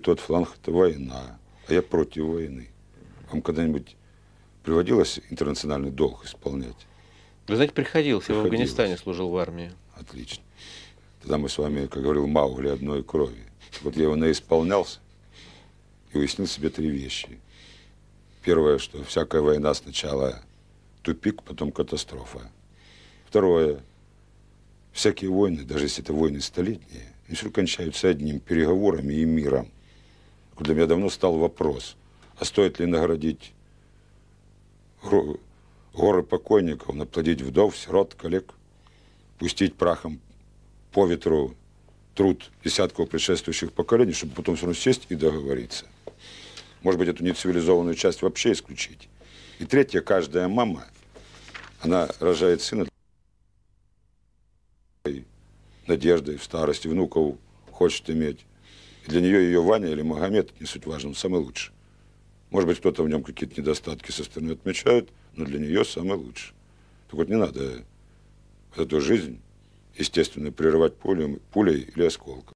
Тот фланг – это война, а я против войны. Вам когда-нибудь приводилось интернациональный долг исполнять? Вы знаете, приходилось. приходилось. Я в Афганистане служил в армии. Отлично. Тогда мы с вами, как говорил Маугли, одной крови. Вот я его наисполнялся и уяснил себе три вещи. Первое, что всякая война сначала тупик, потом катастрофа. Второе, всякие войны, даже если это войны столетние, они все кончаются одним переговорами и миром для меня давно стал вопрос, а стоит ли наградить горы покойников, наплодить вдов, сирот, коллег, пустить прахом по ветру труд десятков предшествующих поколений, чтобы потом все равно сесть и договориться. Может быть, эту нецивилизованную часть вообще исключить. И третье, каждая мама, она рожает сына надеждой в старости, внуков хочет иметь. Для нее ее Ваня или Магомед, не суть важно, самый лучший. Может быть, кто-то в нем какие-то недостатки со стороны отмечает, но для нее самый лучший. Так вот, не надо эту жизнь, естественно, прерывать пулей, пулей или осколком.